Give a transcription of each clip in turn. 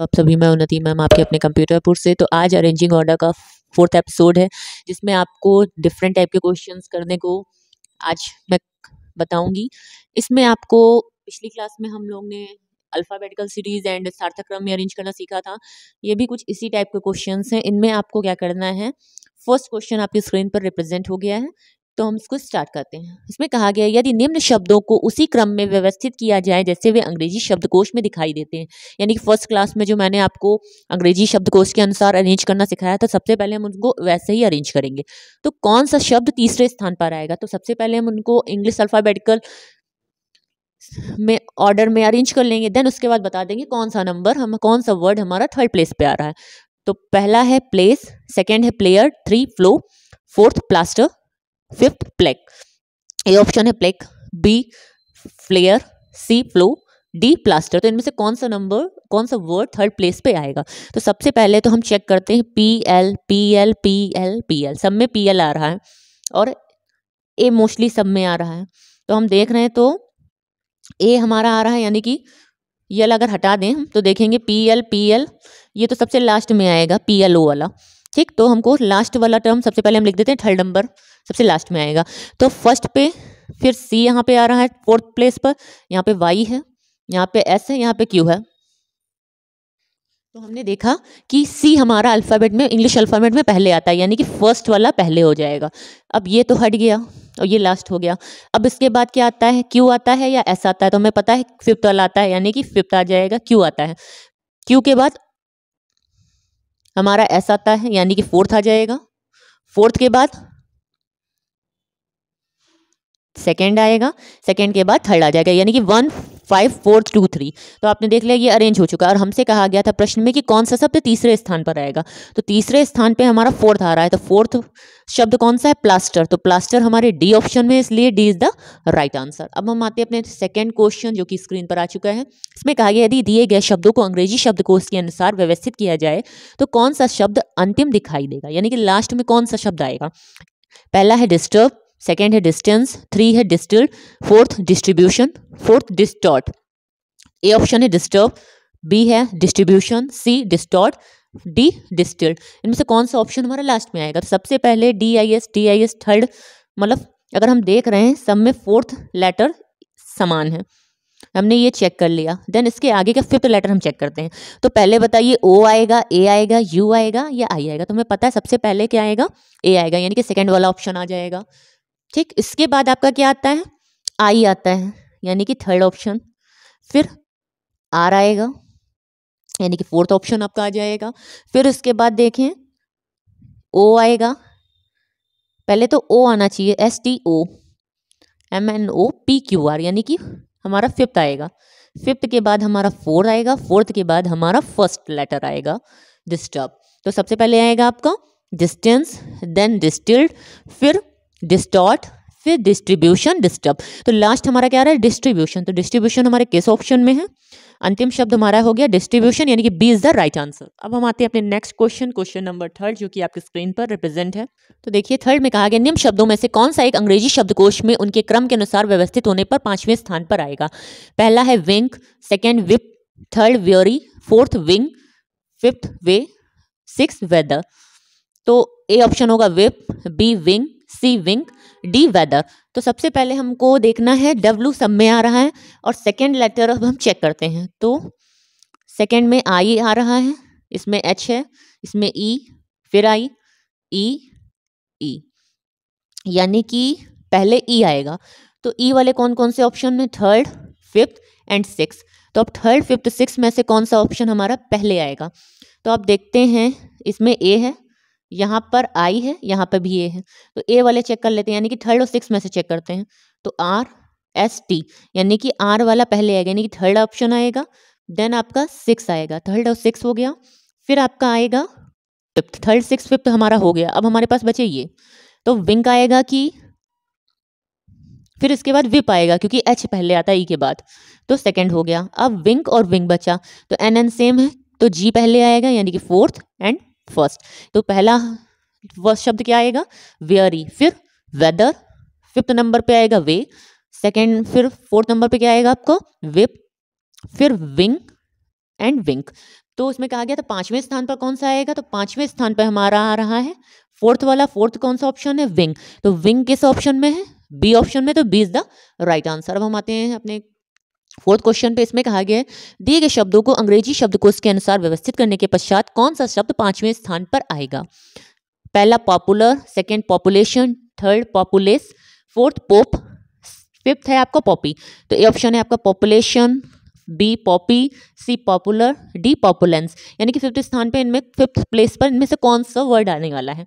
आप सभी मैं उन्नति मैम आपके अपने कंप्यूटरपुर से तो आज अरेंजिंग ऑर्डर का फोर्थ एपिसोड है जिसमें आपको डिफरेंट टाइप के क्वेश्चंस करने को आज मैं बताऊंगी इसमें आपको पिछली क्लास में हम लोग ने अल्फ़ाबेटिकल सीरीज एंड सार्थक क्रम में अरेंज करना सीखा था ये भी कुछ इसी टाइप के क्वेश्चन हैं इनमें आपको क्या करना है फर्स्ट क्वेश्चन आपकी स्क्रीन पर रिप्रेजेंट हो गया है तो हम इसको स्टार्ट करते हैं इसमें कहा गया यदि निम्न शब्दों को उसी क्रम में व्यवस्थित किया जाए जैसे वे अंग्रेजी शब्दकोश में दिखाई देते हैं यानी कि फर्स्ट क्लास में जो मैंने आपको अंग्रेजी शब्दकोश के अनुसार अरेंज करना सिखाया था सबसे पहले हम उनको वैसे ही अरेंज करेंगे तो कौन सा शब्द तीसरे स्थान पर आएगा तो सबसे पहले हम उनको इंग्लिश अल्फ़ाबेटिकल में ऑर्डर में अरेंज कर लेंगे देन उसके बाद बता देंगे कौन सा नंबर हम कौन सा वर्ड हमारा थर्ड प्लेस पे आ रहा है तो पहला है प्लेस सेकेंड है player three flow fourth plaster fifth plaque A option है plaque B flair C flow D plaster तो इनमें से कौन सा नंबर कौन सा वर्ड थर्ड प्लेस पे आएगा तो सबसे पहले तो हम चेक करते हैं P L P L P L P L सब में पी एल आ रहा है और ए मोस्टली सब में आ रहा है तो हम देख रहे हैं तो ए हमारा आ रहा है यानी कि यल अगर हटा दें तो देखेंगे पी एल पी एल ये तो सबसे लास्ट में आएगा पी एल ओ वाला ठीक तो हमको लास्ट वाला टर्म सबसे पहले हम लिख देते हैं थर्ड नंबर सबसे लास्ट में आएगा तो फर्स्ट पे फिर सी यहाँ पे आ रहा है फोर्थ प्लेस पर यहाँ पे वाई है यहाँ पे एस है यहाँ पे क्यू है तो हमने देखा कि सी हमारा अल्फ़ाबेट में इंग्लिश अल्फ़ाबेट में पहले आता है यानी कि फर्स्ट वाला पहले हो जाएगा अब ये तो हट गया और ये लास्ट हो गया अब इसके बाद क्या आता है क्यू आता है या एस आता है तो हमें पता है फिफ्थ वाला आता है यानी कि फिफ्थ आ जाएगा क्यू आता है क्यू के बाद हमारा ऐसा आता है यानी कि फोर्थ आ जाएगा फोर्थ के बाद सेकेंड आएगा सेकेंड के बाद थर्ड आ जाएगा यानी कि one five four two three तो आपने देख लिया ये अरेंज हो चुका और हमसे कहा गया था प्रश्न में कि कौन सा शब्द तीसरे स्थान पर आएगा तो तीसरे स्थान पर हमारा फोर्थ आ रहा है तो फोर्थ शब्द कौन सा है प्लास्टर तो प्लास्टर हमारे डी ऑप्शन में इसलिए D is the right answer अब हम आते हैं अपने सेकेंड क्वेश्चन जो कि स्क्रीन पर आ चुका है इसमें कहा गया यदि दिए गए शब्दों को अंग्रेजी शब्दकोश के अनुसार व्यवस्थित किया जाए तो कौन सा शब्द अंतिम दिखाई देगा यानी कि लास्ट में कौन सा शब्द आएगा पहला है डिस्टर्ब सेकेंड है डिस्टेंस थ्री है distilled fourth distribution fourth distort A option है डिस्टर्ब बी है distribution C distort D distilled इनमें से कौन सा ऑप्शन हमारा लास्ट में आएगा तो सबसे पहले D I S T I S third मतलब अगर हम देख रहे हैं सब में फोर्थ लेटर समान है हमने ये चेक कर लिया देन इसके आगे का फिफ्थ लेटर हम चेक करते हैं तो पहले बताइए ओ आएगा ए आएगा यू आएगा या आई आएगा तो हमें पता है सबसे पहले क्या आएगा ए आएगा यानी कि सेकेंड वाला ऑप्शन आ जाएगा ठीक इसके बाद आपका क्या आता है आई आता है यानी कि थर्ड ऑप्शन फिर आर आएगा यानी कि फोर्थ ऑप्शन आपका आ जाएगा फिर उसके बाद देखें ओ आएगा पहले तो ओ आना चाहिए S T O M N O P Q R यानी कि हमारा फिफ्थ आएगा फिफ्थ के बाद हमारा फोर्थ आएगा फोर्थ के बाद हमारा फर्स्ट लेटर आएगा डिस्टर्ब तो सबसे पहले आएगा आपका डिस्टेंस देन डिस्टिल्ड फिर डिस्टॉट फिर डिस्ट्रीब्यूशन डिस्टर्ब तो लास्ट हमारा क्या रहा है डिस्ट्रीब्यूशन तो डिस्ट्रीब्यूशन हमारे किस ऑप्शन में है अंतिम शब्द हमारा हो गया डिस्ट्रीब्यूशन यानी कि B is the right answer अब हम आते हैं अपने next question question number third जो कि आपकी स्क्रीन पर रिप्रेजेंट है तो देखिए थर्ड में कहा गया निम्न शब्दों में से कौन सा एक अंग्रेजी शब्दकोश में उनके क्रम के अनुसार व्यवस्थित होने पर पांचवें स्थान पर आएगा पहला है wink second whip third weary fourth wing fifth way six weather तो ए ऑप्शन होगा whip B wing C wing D weather तो सबसे पहले हमको देखना है डब्लू सब में आ रहा है और सेकेंड लेटर अब हम चेक करते हैं तो सेकेंड में आई आ रहा है इसमें एच है इसमें ई फिर आई ई ई यानी कि पहले ई आएगा तो ई वाले कौन कौन से ऑप्शन में थर्ड फिफ्थ एंड सिक्स तो अब थर्ड फिफ्थ सिक्स में से कौन सा ऑप्शन हमारा पहले आएगा तो आप देखते हैं इसमें ए है यहाँ पर आई है यहाँ पर भी ए है तो ए वाले चेक कर लेते हैं यानी कि थर्ड और सिक्स में से चेक करते हैं तो आर एस टी यानी कि आर वाला पहले आएगा यानी कि थर्ड ऑप्शन आएगा देन आपका सिक्स आएगा थर्ड और सिक्स हो गया फिर आपका आएगा फिफ्थ थर्ड सिक्स फिफ्थ हमारा हो गया अब हमारे पास बचे ये तो विंक आएगा कि फिर इसके बाद विप आएगा क्योंकि एच पहले आता है ई e के बाद तो सेकेंड हो गया अब विंक और विंग बचा तो एन एन सेम है तो जी पहले आएगा यानी कि फोर्थ एंड फर्स्ट तो पहला फर्स्ट शब्द क्या आएगा वेयरी फिर वेदर फिफ्थ नंबर पे आएगा वे सेकेंड फिर फोर्थ नंबर पे क्या आएगा आपको विप फिर विंग एंड विंक तो उसमें कहा गया था पांचवें स्थान पर कौन सा आएगा तो पांचवें स्थान पर हमारा आ रहा है फोर्थ वाला फोर्थ कौन सा ऑप्शन है विंग तो विंग किस ऑप्शन में है बी ऑप्शन में तो B is the right answer अब हम आते हैं अपने फोर्थ क्वेश्चन पे इसमें कहा गया है दिए गए शब्दों को अंग्रेजी शब्दकोश के अनुसार व्यवस्थित करने के पश्चात कौन सा शब्द पांचवें स्थान पर आएगा पहला popular second population third populace fourth pope fifth है आपका पॉपी तो ये ऑप्शन है आपका population B poppy C popular D populace यानी कि फिफ्थ स्थान पे इनमें फिफ्थ प्लेस पर इनमें से कौन सा वर्ड आने वाला है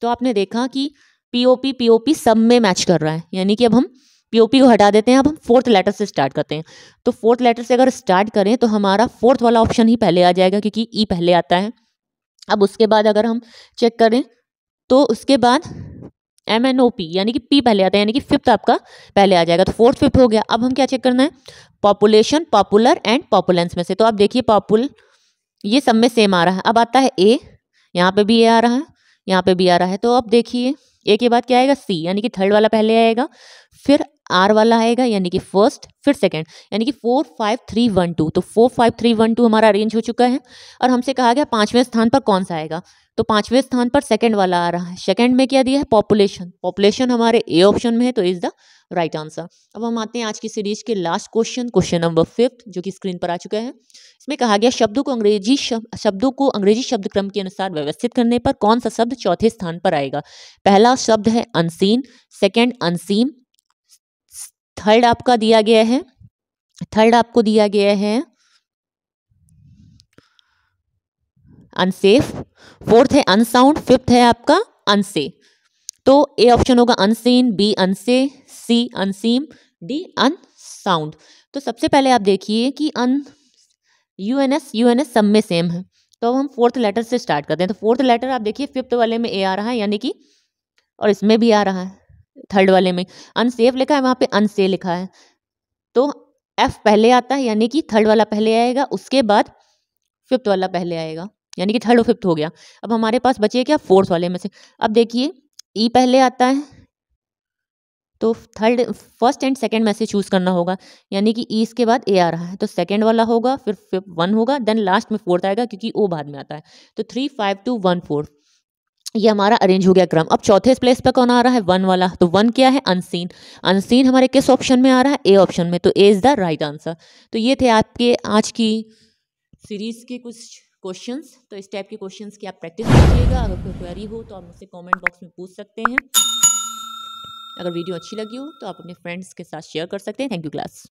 तो आपने देखा कि पीओपी पीओपी सब में मैच कर रहा है यानी कि अब हम पीओपी को हटा देते हैं अब हम फोर्थ लेटर से स्टार्ट करते हैं तो फोर्थ लेटर से अगर स्टार्ट करें तो हमारा फोर्थ वाला ऑप्शन ही पहले आ जाएगा क्योंकि ई e पहले आता है अब उसके बाद अगर हम चेक करें तो उसके बाद एम एन ओ पी यानी कि पी पहले आता है यानी कि फिफ्थ आपका पहले आ जाएगा तो फोर्थ फिफ्थ हो गया अब हम क्या चेक करना है पॉपुलेशन पॉपुलर एंड पॉपुलेंस में से तो आप देखिए पॉपुल ये सब में सेम आ रहा है अब आता है ए यहाँ पे भी ए आ रहा है यहाँ पे भी आ रहा है तो अब देखिए ए के बाद क्या आएगा सी यानी कि थर्ड वाला पहले आएगा फिर आर वाला आएगा यानी कि फर्स्ट फिर सेकंड यानी कि four five three one two तो four five three one two हमारा अरेंज हो चुका है और हमसे कहा गया पांचवें स्थान पर कौन सा आएगा तो पांचवें स्थान पर सेकंड वाला आ रहा है सेकंड में क्या दिया है पॉपुलेशन पॉपुलेशन हमारे ए ऑप्शन में है तो इज़ द राइट आंसर अब हम आते हैं आज की सीरीज के last question question number fifth जो कि स्क्रीन पर आ चुका है इसमें कहा गया शब्दों को अंग्रेजी शब्दों को अंग्रेजी शब्द क्रम के अनुसार व्यवस्थित करने पर कौन सा शब्द चौथे स्थान पर आएगा पहला शब्द है अनसीन सेकेंड अनसीम थर्ड आपका दिया गया है थर्ड आपको दिया गया है अनसेफ फोर्थ है अनसाउंड फिफ्थ है आपका अनसे तो ए ऑप्शन होगा unseen B unsay C unseam D unsound तो सबसे पहले आप देखिए कि un U N S U N S सब में सेम है तो अब हम फोर्थ लेटर से स्टार्ट करते हैं तो फोर्थ लेटर आप देखिए फिफ्थ वाले में ए आ रहा है यानी कि और इसमें भी आ रहा है थर्ड वाले में अनसेफ लिखा है वहाँ पे अनसे लिखा है तो एफ पहले आता है यानी कि थर्ड वाला पहले आएगा उसके बाद फिफ्थ वाला पहले आएगा यानी कि थर्ड और फिफ्थ हो गया अब हमारे पास बचे क्या फोर्थ वाले में से अब देखिए ई e पहले आता है तो थर्ड फर्स्ट एंड सेकेंड में से चूज करना होगा यानी कि ई e इसके बाद ए आ रहा है तो सेकेंड वाला होगा फिर फिफ्थ वन होगा देन लास्ट में फोर्थ आएगा क्योंकि ओ बाद में आता है तो three five two one fourth ये हमारा अरेंज हो गया क्रम अब चौथे प्लेस पर कौन आ रहा है वन वाला तो वन क्या है अनसीन अनसीन हमारे किस ऑप्शन में आ रहा है ए ऑप्शन में तो A is the right answer तो ये थे आपके आज की सीरीज़ के कुछ क्वेश्चंस तो इस टाइप के क्वेश्चंस की आप प्रैक्टिस कीजिएगा अगर कोई क्वेरी हो तो आप मुझसे कमेंट बॉक्स में पूछ सकते हैं अगर वीडियो अच्छी लगी हो तो आप अपने फ्रेंड्स के साथ शेयर कर सकते हैं थैंक यू क्लास